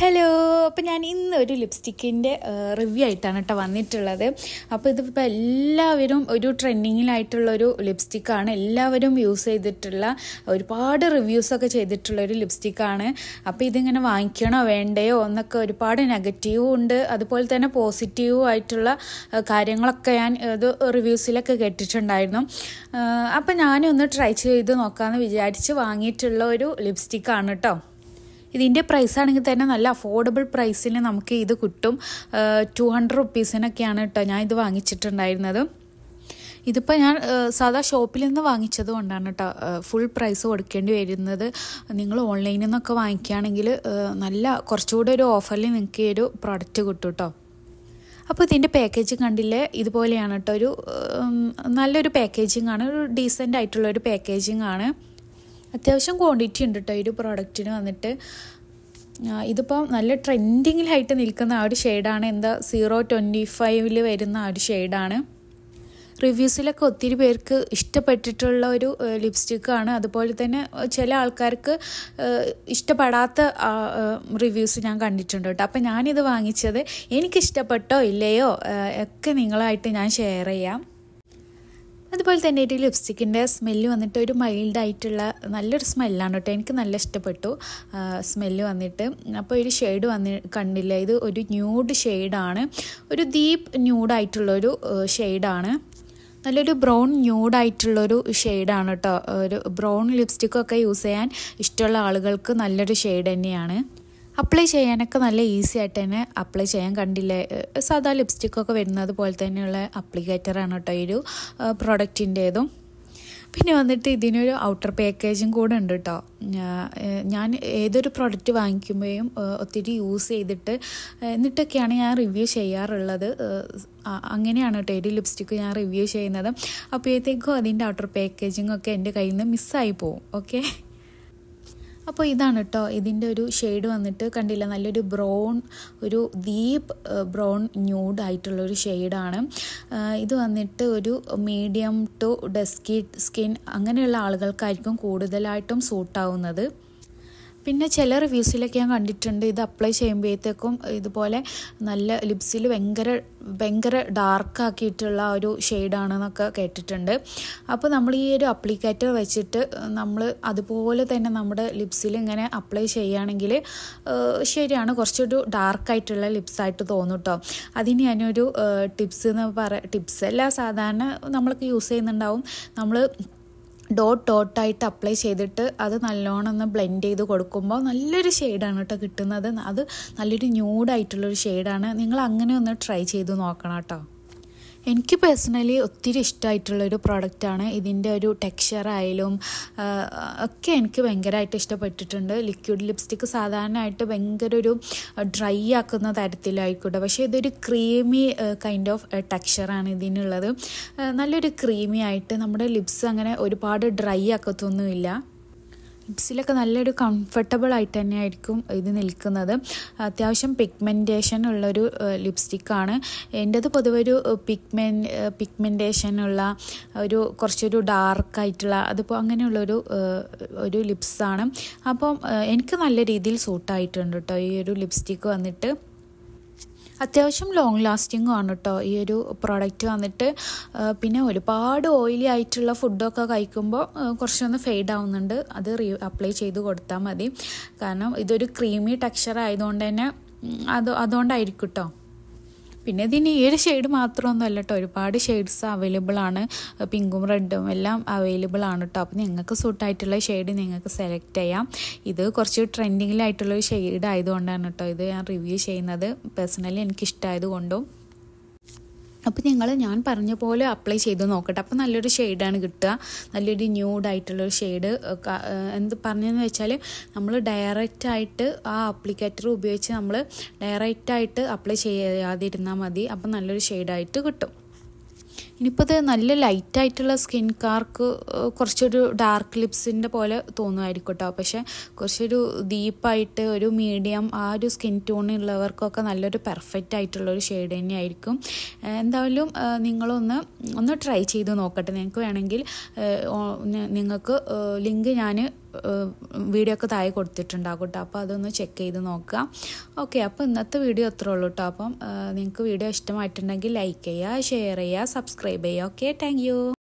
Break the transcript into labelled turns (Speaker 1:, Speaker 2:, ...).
Speaker 1: hello അപ്പോൾ ഞാൻ ഇന്ന് ഒരു ലിപ്സ്റ്റിക്കിൻ്റെ റിവ്യൂ ആയിട്ടാണ് കേട്ടോ വന്നിട്ടുള്ളത് അപ്പോൾ ഇതിപ്പോൾ എല്ലാവരും ഒരു ട്രെൻഡിങ്ങിലായിട്ടുള്ളൊരു ലിപ്സ്റ്റിക്കാണ് എല്ലാവരും യൂസ് ചെയ്തിട്ടുള്ള ഒരുപാട് റിവ്യൂസൊക്കെ ചെയ്തിട്ടുള്ള ഒരു ലിപ്സ്റ്റിക്കാണ് അപ്പോൾ ഇതിങ്ങനെ വാങ്ങിക്കണോ വേണ്ടയോ എന്നൊക്കെ ഒരുപാട് നെഗറ്റീവും ഉണ്ട് അതുപോലെ തന്നെ പോസിറ്റീവും ആയിട്ടുള്ള കാര്യങ്ങളൊക്കെ ഞാൻ ഇത് റിവ്യൂസിലൊക്കെ കേട്ടിട്ടുണ്ടായിരുന്നു അപ്പോൾ ഞാനൊന്ന് ട്രൈ ചെയ്ത് നോക്കാമെന്ന് വിചാരിച്ച് വാങ്ങിയിട്ടുള്ള ഒരു ലിപ്സ്റ്റിക്കാണ് കേട്ടോ ഇതിൻ്റെ പ്രൈസ് ആണെങ്കിൽ തന്നെ നല്ല അഫോർഡബിൾ പ്രൈസിന് നമുക്ക് ഇത് കിട്ടും ടു ഹൺഡ്രഡ് റുപ്പീസിനൊക്കെയാണ് കേട്ടോ ഞാൻ ഇത് വാങ്ങിച്ചിട്ടുണ്ടായിരുന്നത് ഇതിപ്പോൾ ഞാൻ സാധാ ഷോപ്പിൽ നിന്ന് വാങ്ങിച്ചത് കൊണ്ടാണ് കേട്ടോ ഫുൾ പ്രൈസ് കൊടുക്കേണ്ടി വരുന്നത് നിങ്ങൾ ഓൺലൈനിൽ നിന്നൊക്കെ വാങ്ങിക്കുകയാണെങ്കിൽ നല്ല കുറച്ചുകൂടെ ഒരു ഓഫറിൽ നിങ്ങൾക്ക് ഈ ഒരു പ്രോഡക്റ്റ് കിട്ടും കേട്ടോ അപ്പോൾ ഇതിൻ്റെ പാക്കേജിങ് കണ്ടില്ലേ ഇതുപോലെയാണ് കേട്ടോ ഒരു നല്ലൊരു പാക്കേജിങ് ആണ് ഒരു ഡീസൻ്റ് ആയിട്ടുള്ള ഒരു പാക്കേജിങ് ആണ് അത്യാവശ്യം ക്വാണ്ടിറ്റി ഉണ്ട് കേട്ടോ ഈ ഒരു പ്രോഡക്റ്റിന് വന്നിട്ട് ഇതിപ്പോൾ നല്ല ട്രെൻഡിങ്ങിലായിട്ട് നിൽക്കുന്ന ആ ഒരു ഷെയ്ഡാണ് എന്താ സീറോ ട്വൻറ്റി ഫൈവിൽ വരുന്ന ആ ഒരു ഷെയ്ഡാണ് റിവ്യൂസിലൊക്കെ ഒത്തിരി പേർക്ക് ഇഷ്ടപ്പെട്ടിട്ടുള്ള ഒരു ലിപ്സ്റ്റിക്കാണ് അതുപോലെ തന്നെ ചില ആൾക്കാർക്ക് ഇഷ്ടപ്പെടാത്ത റിവ്യൂസ് ഞാൻ കണ്ടിട്ടുണ്ട് കേട്ടോ അപ്പം ഞാനിത് വാങ്ങിച്ചത് എനിക്കിഷ്ടപ്പെട്ടോ ഇല്ലയോ ഒക്കെ നിങ്ങളായിട്ട് ഞാൻ ഷെയർ ചെയ്യാം അതുപോലെ തന്നെ ഒരു ലിപ്സ്റ്റിക്കിൻ്റെ സ്മെല്ല് വന്നിട്ട് ഒരു മൈൽഡായിട്ടുള്ള നല്ലൊരു സ്മെല്ലാണ് കേട്ടോ എനിക്ക് നല്ല ഇഷ്ടപ്പെട്ടു സ്മെല്ല് വന്നിട്ട് അപ്പോൾ ഒരു ഷെയ്ഡ് വന്നി കണ്ടില്ല ഇത് ഒരു ന്യൂഡ് ഷെയ്ഡാണ് ഒരു ഡീപ്പ് ന്യൂഡായിട്ടുള്ളൊരു ഷെയ്ഡാണ് നല്ലൊരു ബ്രൗൺ ന്യൂഡായിട്ടുള്ളൊരു ഷെയ്ഡാണ് കേട്ടോ ഒരു ബ്രൗൺ ലിപ്സ്റ്റിക്കൊക്കെ യൂസ് ചെയ്യാൻ ഇഷ്ടമുള്ള ആളുകൾക്ക് നല്ലൊരു ഷെയ്ഡ് തന്നെയാണ് അപ്ലൈ ചെയ്യാനൊക്കെ നല്ല ഈസി ആയിട്ട് തന്നെ അപ്ലൈ ചെയ്യാൻ കണ്ടില്ലേ സാധാ ലിപ്സ്റ്റിക്കൊക്കെ വരുന്നത് പോലെ തന്നെയുള്ള അപ്ലിക്കേറ്ററാണ് കേട്ടോ ഈ ഒരു പ്രോഡക്റ്റിൻ്റേതും പിന്നെ വന്നിട്ട് ഇതിനൊരു ഔട്ടർ പാക്കേജും കൂടെ ഉണ്ട് കേട്ടോ ഞാൻ ഏതൊരു പ്രോഡക്റ്റ് വാങ്ങിക്കുമ്പോഴും ഒത്തിരി യൂസ് ചെയ്തിട്ട് എന്നിട്ടൊക്കെയാണ് ഞാൻ റിവ്യൂ ചെയ്യാറുള്ളത് അങ്ങനെയാണ് കേട്ടോ ഒരു ലിപ്സ്റ്റിക്ക് ഞാൻ റിവ്യൂ ചെയ്യുന്നത് അപ്പോഴത്തേക്കും അതിൻ്റെ ഔട്ടർ പാക്കേജിങ്ങൊക്കെ ഒക്കെ എൻ്റെ കയ്യിൽ നിന്ന് മിസ്സായി പോവും ഓക്കെ അപ്പോൾ ഇതാണ് കേട്ടോ ഇതിൻ്റെ ഒരു ഷെയ്ഡ് വന്നിട്ട് കണ്ടില്ല നല്ലൊരു ബ്രൗൺ ഒരു ഡീപ്പ് ബ്രൗൺ ന്യൂഡ് ആയിട്ടുള്ളൊരു ഷെയ്ഡാണ് ഇത് വന്നിട്ട് ഒരു മീഡിയം ടു ഡെസ്കി സ്കിൻ അങ്ങനെയുള്ള ആളുകൾക്കായിരിക്കും കൂടുതലായിട്ടും സൂട്ടാവുന്നത് പിന്നെ ചില റിവ്യൂസിലൊക്കെ ഞാൻ കണ്ടിട്ടുണ്ട് ഇത് അപ്ലൈ ചെയ്യുമ്പോഴത്തേക്കും ഇതുപോലെ നല്ല ലിപ്സിൽ ഭയങ്കര ഭയങ്കര ഡാർക്കാക്കിയിട്ടുള്ള ഒരു ഷെയ്ഡാണെന്നൊക്കെ കേട്ടിട്ടുണ്ട് അപ്പോൾ നമ്മൾ ഈ ഒരു അപ്ലിക്കേറ്റർ വെച്ചിട്ട് നമ്മൾ അതുപോലെ തന്നെ നമ്മുടെ ലിപ്സിൽ ഇങ്ങനെ അപ്ലൈ ചെയ്യുകയാണെങ്കിൽ ശരിയാണ് കുറച്ചൊരു ഡാർക്കായിട്ടുള്ള ലിപ്സായിട്ട് തോന്നും കേട്ടോ അതിന് ഞാനൊരു ടിപ്സ് എന്ന് പറ ടിപ്സ് അല്ല സാധാരണ നമ്മൾക്ക് യൂസ് ചെയ്യുന്നുണ്ടാവും നമ്മൾ ഡോട്ട് ഡോട്ടായിട്ട് അപ്ലൈ ചെയ്തിട്ട് അത് നല്ലോണം ഒന്ന് ബ്ലെൻഡ് ചെയ്ത് കൊടുക്കുമ്പോൾ നല്ലൊരു ഷെയ്ഡാണ് കേട്ടോ കിട്ടുന്നത് അത് നല്ലൊരു ന്യൂഡായിട്ടുള്ളൊരു ഷെയ്ഡാണ് നിങ്ങൾ അങ്ങനെ ഒന്ന് ട്രൈ ചെയ്ത് നോക്കണം കേട്ടോ എനിക്ക് പേഴ്സണലി ഒത്തിരി ഇഷ്ടമായിട്ടുള്ളൊരു പ്രോഡക്റ്റാണ് ഇതിൻ്റെ ഒരു ടെക്സ്ചർ ആയാലും ഒക്കെ എനിക്ക് ഭയങ്കരമായിട്ട് ഇഷ്ടപ്പെട്ടിട്ടുണ്ട് ലിക്വിഡ് ലിപ്സ്റ്റിക്ക് സാധാരണയായിട്ട് ഭയങ്കര ഒരു ഡ്രൈ ആക്കുന്ന തരത്തിലായിക്കോട്ടെ പക്ഷേ ഇതൊരു ക്രീമി കൈൻഡ് ഓഫ് ടെക്സ്ചറാണ് ഇതിനുള്ളത് നല്ലൊരു ക്രീമി ആയിട്ട് നമ്മുടെ ലിപ്സ് അങ്ങനെ ഒരുപാട് ഡ്രൈ ആക്കത്തൊന്നുമില്ല ഹിപ്സിലൊക്കെ നല്ലൊരു കംഫർട്ടബിൾ ആയിട്ട് തന്നെയായിരിക്കും ഇത് നിൽക്കുന്നത് അത്യാവശ്യം പിഗ്മെൻറ്റേഷൻ ഉള്ളൊരു ലിപ്സ്റ്റിക്കാണ് എൻ്റെത് പൊതുവെ ഒരു പിഗ്മെൻ പിഗ്മെൻറ്റേഷൻ ഉള്ള ഒരു കുറച്ചൊരു ഡാർക്ക് ആയിട്ടുള്ള അതിപ്പോൾ അങ്ങനെയുള്ളൊരു ഒരു ലിപ്സാണ് അപ്പം എനിക്ക് നല്ല രീതിയിൽ സൂട്ടായിട്ടുണ്ട് കേട്ടോ ഈ ഒരു ലിപ്സ്റ്റിക്ക് വന്നിട്ട് അത്യാവശ്യം ലോങ് ലാസ്റ്റിംഗും ആണ് കേട്ടോ ഈ ഒരു പ്രോഡക്റ്റ് വന്നിട്ട് പിന്നെ ഒരുപാട് ഓയിലി ആയിട്ടുള്ള ഫുഡൊക്കെ കഴിക്കുമ്പോൾ കുറച്ചൊന്ന് ഫെയ്ഡ് ആവുന്നുണ്ട് അത് റീ അപ്ലൈ ചെയ്ത് കൊടുത്താൽ മതി കാരണം ഇതൊരു ക്രീമി ടെക്സ്ചർ ആയതുകൊണ്ട് തന്നെ അത് അതുകൊണ്ടായിരിക്കും കേട്ടോ പിന്നെ ഇതിന് ഈ ഒരു ഷെയ്ഡ് അല്ല കേട്ടോ ഒരുപാട് ഷെയ്ഡ്സ് അവൈലബിൾ ആണ് പിങ്കും റെഡും എല്ലാം അവൈലബിൾ ആണ് കേട്ടോ അപ്പോൾ നിങ്ങൾക്ക് സൂട്ടായിട്ടുള്ള ഷെയ്ഡ് നിങ്ങൾക്ക് സെലക്ട് ചെയ്യാം ഇത് കുറച്ച് ട്രെൻഡിങ്ങിലായിട്ടുള്ള ഒരു ഷെയ്ഡ് ആയതുകൊണ്ടാണ് കേട്ടോ ഇത് ഞാൻ റിവ്യൂ ചെയ്യുന്നത് പേഴ്സണലി എനിക്കിഷ്ടമായത് കൊണ്ടും അപ്പോൾ ഞങ്ങൾ ഞാൻ പറഞ്ഞ പോലെ അപ്ലൈ ചെയ്ത് നോക്കട്ടെ അപ്പോൾ നല്ലൊരു ഷെയ്ഡാണ് കിട്ടുക നല്ലൊരു ന്യൂഡായിട്ടുള്ളൊരു ഷെയ്ഡ് എന്ത് പറഞ്ഞതെന്ന് വെച്ചാൽ നമ്മൾ ഡയറക്റ്റ് ആയിട്ട് ആ അപ്ലിക്കേറ്റർ ഉപയോഗിച്ച് നമ്മൾ ഡയറക്റ്റ് ആയിട്ട് അപ്ലൈ ചെയ്യാതിരുന്നാൽ മതി അപ്പോൾ നല്ലൊരു ഷെയ്ഡായിട്ട് കിട്ടും ഇനിയിപ്പോൾ ഇത് നല്ല ലൈറ്റായിട്ടുള്ള സ്കിൻകാർക്ക് കുറച്ചൊരു ഡാർക്ക് ലിപ്സിൻ്റെ പോലെ തോന്നുമായിരിക്കും കേട്ടോ പക്ഷേ കുറച്ചൊരു ഡീപ്പായിട്ട് ഒരു മീഡിയം ആ ഒരു സ്കിൻ ടോണുള്ളവർക്കൊക്കെ നല്ലൊരു പെർഫെക്റ്റ് ആയിട്ടുള്ളൊരു ഷെയ്ഡ് തന്നെയായിരിക്കും എന്തായാലും നിങ്ങളൊന്ന് ഒന്ന് ട്രൈ ചെയ്ത് നോക്കട്ടെ നിങ്ങൾക്ക് വേണമെങ്കിൽ നിങ്ങൾക്ക് ലിങ്ക് ഞാൻ വീഡിയോ ഒക്കെ താഴെ കൊടുത്തിട്ടുണ്ടാകും കേട്ടോ അപ്പോൾ അതൊന്ന് ചെക്ക് ചെയ്ത് നോക്കുക ഓക്കെ അപ്പോൾ ഇന്നത്തെ വീഡിയോ അത്രേ ഉള്ളൂ കേട്ടോ അപ്പം നിങ്ങൾക്ക് വീഡിയോ ഇഷ്ടമായിട്ടുണ്ടെങ്കിൽ ലൈക്ക് ചെയ്യുക ഷെയർ ചെയ്യുക സബ്സ്ക്രൈബ് ചെയ്യുക ഓക്കെ താങ്ക്